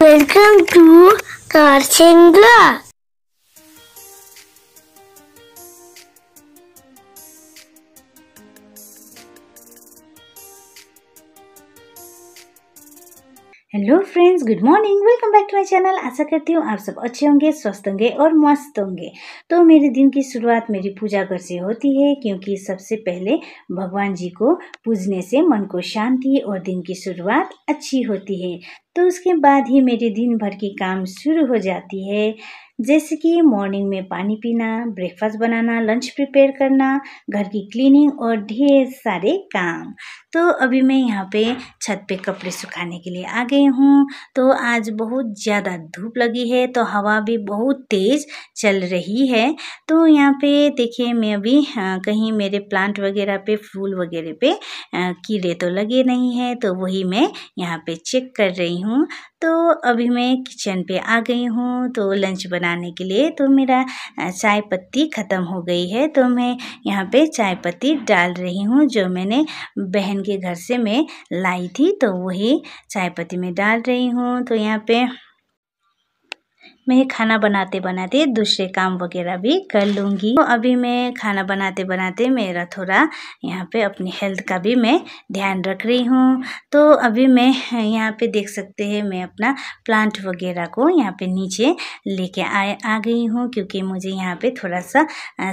Welcome to Karchen hello friends good morning welcome back to my channel आशा करती हूँ आप सब अच्छे होंगे स्वस्थ होंगे और मस्त होंगे तो मेरे दिन की शुरुआत मेरी पूजा घर से होती है क्योंकि सबसे पहले भगवान जी को पूजने से मन को शांति और दिन की शुरुआत अच्छी होती है तो उसके बाद ही मेरे दिन भर की काम शुरू हो जाती है जैसे कि मॉर्निंग में पानी पीना ब्रेकफास्ट बनाना लंच प्रिपेयर करना घर की क्लीनिंग और ढेर सारे काम तो अभी मैं यहाँ पे छत पे कपड़े सुखाने के लिए आ गई हूँ तो आज बहुत ज़्यादा धूप लगी है तो हवा भी बहुत तेज़ चल रही है तो यहाँ पे देखिए मैं अभी हाँ, कहीं मेरे प्लांट वगैरह पे फूल वगैरह पे कीड़े तो लगे नहीं है तो वही मैं यहाँ पर चेक कर रही हूँ हूँ तो अभी मैं किचन पे आ गई हूँ तो लंच बनाने के लिए तो मेरा चाय पत्ती ख़त्म हो गई है तो मैं यहाँ पे चाय पत्ती डाल रही हूँ जो मैंने बहन के घर से मैं लाई थी तो वही चाय पत्ती में डाल रही हूँ तो यहाँ पे मैं खाना बनाते बनाते दूसरे काम वगैरह भी कर लूँगी तो अभी मैं खाना बनाते बनाते मेरा थोड़ा यहाँ पे अपनी हेल्थ का भी मैं ध्यान रख रही हूँ तो अभी मैं यहाँ पे देख सकते हैं मैं अपना प्लांट वगैरह को यहाँ पे नीचे लेके आ आ गई हूँ क्योंकि मुझे यहाँ पे थोड़ा सा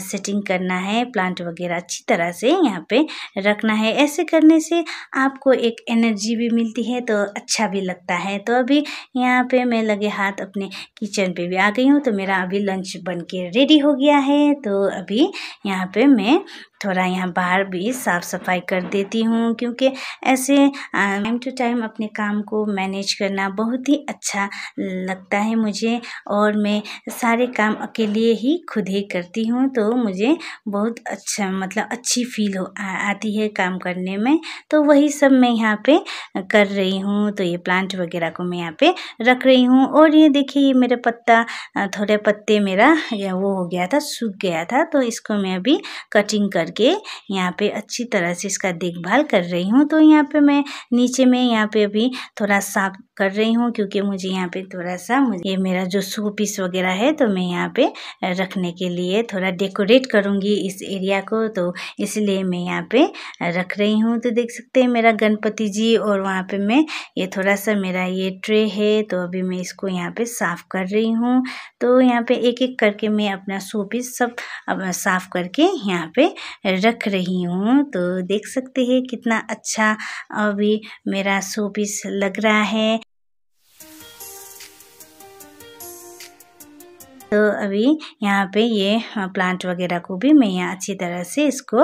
सेटिंग करना है प्लांट वगैरह अच्छी तरह से यहाँ पर रखना है ऐसे करने से आपको एक एनर्जी भी मिलती है तो अच्छा भी लगता है तो अभी यहाँ पर मैं लगे हाथ अपने किचन किचन पे भी आ गई हूँ तो मेरा अभी लंच बन के रेडी हो गया है तो अभी यहाँ पे मैं थोड़ा यहाँ बाहर भी साफ़ सफाई कर देती हूँ क्योंकि ऐसे टाइम टू टाइम अपने काम को मैनेज करना बहुत ही अच्छा लगता है मुझे और मैं सारे काम अकेले ही खुद ही करती हूँ तो मुझे बहुत अच्छा मतलब अच्छी फील हो आ, आती है काम करने में तो वही सब मैं यहाँ पे कर रही हूँ तो ये प्लांट वगैरह को मैं यहाँ पे रख रही हूँ और ये देखिए ये मेरा पत्ता थोड़े पत्ते मेरा वो हो गया था सूख गया था तो इसको मैं अभी कटिंग कर करके यहाँ पे अच्छी तरह से इसका देखभाल कर रही हूँ तो यहाँ पे मैं नीचे में यहाँ पे अभी थोड़ा साफ कर रही हूँ क्योंकि मुझे यहाँ पे थोड़ा सा मुझे मेरा जो सू पीस वगैरह है तो मैं यहाँ पे रखने के लिए थोड़ा डेकोरेट करूँगी इस एरिया को तो इसलिए मैं यहाँ पे रख रही हूँ तो देख सकते हैं मेरा गणपति जी और वहाँ पे मैं ये थोड़ा सा मेरा ये ट्रे है तो अभी मैं इसको यहाँ पर साफ़ कर रही हूँ तो यहाँ पे एक एक करके मैं अपना सू पीस सब साफ़ करके यहाँ पे रख रही हूँ तो देख सकते हैं कितना अच्छा अभी मेरा सू पीस लग रहा है तो अभी यहाँ पे ये प्लांट हाँ, वगैरह को भी मैं यहाँ अच्छी तरह से इसको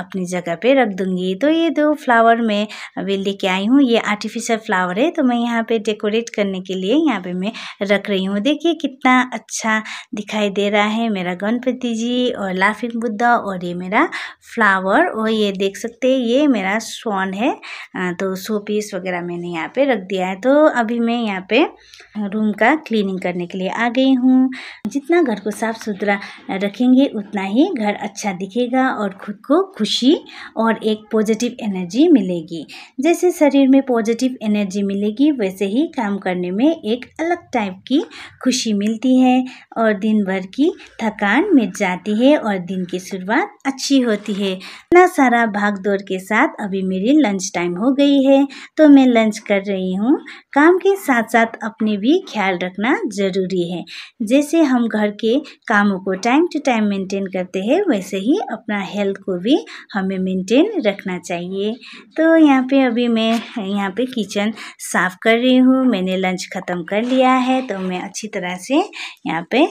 अपनी जगह पे रख दूँगी तो ये दो फ्लावर मैं अभी लेके आई हूँ ये आर्टिफिशियल फ्लावर है तो मैं यहाँ पे डेकोरेट करने के लिए यहाँ पे मैं रख रही हूँ देखिए कितना अच्छा दिखाई दे रहा है मेरा गणपति जी और लाफिंग बुद्धा और ये मेरा फ्लावर और ये देख सकते हैं ये मेरा स्वान है तो सो पीस वगैरह मैंने यहाँ पे रख दिया है तो अभी मैं यहाँ पे रूम का क्लीनिंग करने के लिए आ गई हूँ जितना घर को साफ सुथरा रखेंगे उतना ही घर अच्छा दिखेगा और खुद को खुशी और एक पॉजिटिव एनर्जी मिलेगी जैसे शरीर में पॉजिटिव एनर्जी मिलेगी वैसे ही काम करने में एक अलग टाइप की खुशी मिलती है और दिन भर की थकान मिट जाती है और दिन की शुरुआत अच्छी होती है इतना सारा भाग दौड़ के साथ अभी मेरी लंच टाइम हो गई है तो मैं लंच कर रही हूँ काम के साथ साथ अपने भी ख्याल रखना ज़रूरी है जैसे हम हम घर के कामों को टाइम टू टाइम मेंटेन करते हैं वैसे ही अपना हेल्थ को भी हमें मेंटेन रखना चाहिए तो यहाँ पे अभी मैं यहाँ पे किचन साफ़ कर रही हूँ मैंने लंच ख़त्म कर लिया है तो मैं अच्छी तरह से यहाँ पे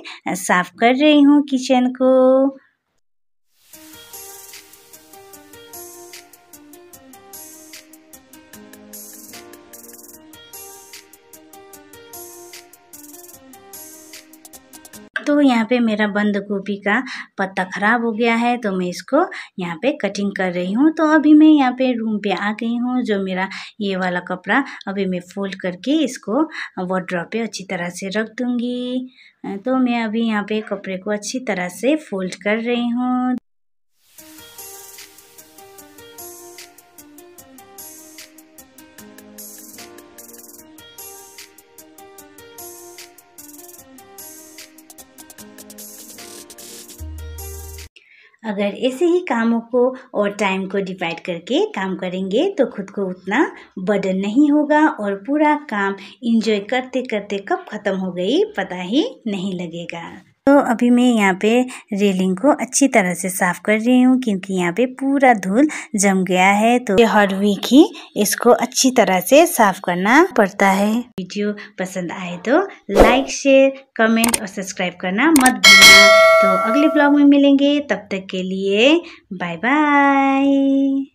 साफ़ कर रही हूँ किचन को तो यहाँ पे मेरा बंद गोभी का पत्ता ख़राब हो गया है तो मैं इसको यहाँ पे कटिंग कर रही हूँ तो अभी मैं यहाँ पे रूम पे आ गई हूँ जो मेरा ये वाला कपड़ा अभी मैं फोल्ड करके इसको वॉड्रॉप पे अच्छी तरह से रख दूँगी तो मैं अभी यहाँ पे कपड़े को अच्छी तरह से फोल्ड कर रही हूँ अगर ऐसे ही कामों को और टाइम को डिवाइड करके काम करेंगे तो खुद को उतना बर्डन नहीं होगा और पूरा काम इंजॉय करते करते कब ख़त्म हो गई पता ही नहीं लगेगा तो अभी मैं यहाँ पे रेलिंग को अच्छी तरह से साफ कर रही हूँ क्योंकि यहाँ पे पूरा धूल जम गया है तो हर वीक ही इसको अच्छी तरह से साफ करना पड़ता है वीडियो पसंद आए तो लाइक शेयर कमेंट और सब्सक्राइब करना मत भूलना तो अगले ब्लॉग में मिलेंगे तब तक के लिए बाय बाय